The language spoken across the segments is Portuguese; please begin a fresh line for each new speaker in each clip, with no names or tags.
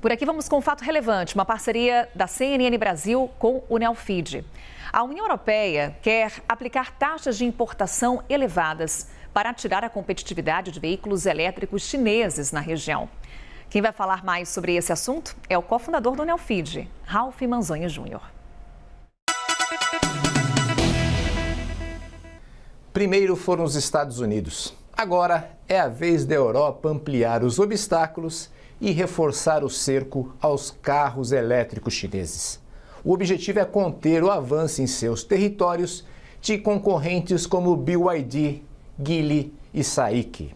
Por aqui vamos com um fato relevante, uma parceria da CNN Brasil com o Nelfeed. A União Europeia quer aplicar taxas de importação elevadas para tirar a competitividade de veículos elétricos chineses na região. Quem vai falar mais sobre esse assunto é o cofundador do Nelfeed, Ralph Manzoni Jr.
Primeiro foram os Estados Unidos. Agora é a vez da Europa ampliar os obstáculos e reforçar o cerco aos carros elétricos chineses. O objetivo é conter o avanço em seus territórios de concorrentes como BYD, Geely e SAIC.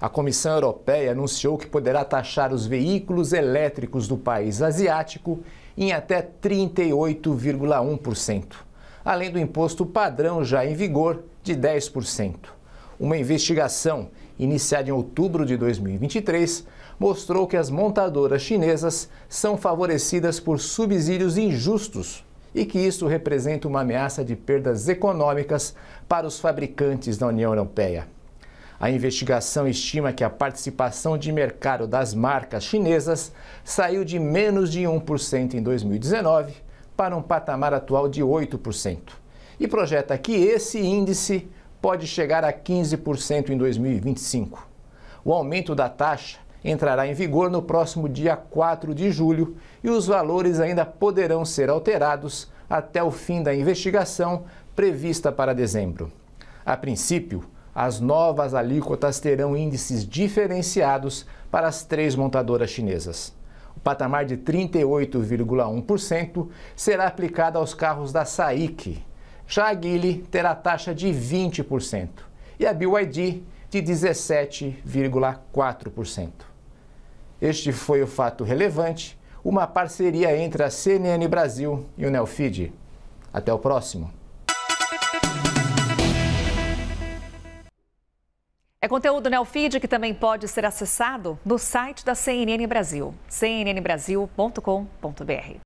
A Comissão Europeia anunciou que poderá taxar os veículos elétricos do país asiático em até 38,1%, além do imposto padrão já em vigor de 10%. Uma investigação iniciada em outubro de 2023, mostrou que as montadoras chinesas são favorecidas por subsídios injustos e que isso representa uma ameaça de perdas econômicas para os fabricantes da União Europeia. A investigação estima que a participação de mercado das marcas chinesas saiu de menos de 1% em 2019 para um patamar atual de 8%, e projeta que esse índice pode chegar a 15% em 2025. O aumento da taxa entrará em vigor no próximo dia 4 de julho e os valores ainda poderão ser alterados até o fim da investigação prevista para dezembro. A princípio, as novas alíquotas terão índices diferenciados para as três montadoras chinesas. O patamar de 38,1% será aplicado aos carros da SAIC, já terá taxa de 20% e a BYD de 17,4%. Este foi o fato relevante, uma parceria entre a CNN Brasil e o Neofeed. Até o próximo.
É conteúdo Neofeed que também pode ser acessado no site da CNN Brasil, cnnbrasil.com.br.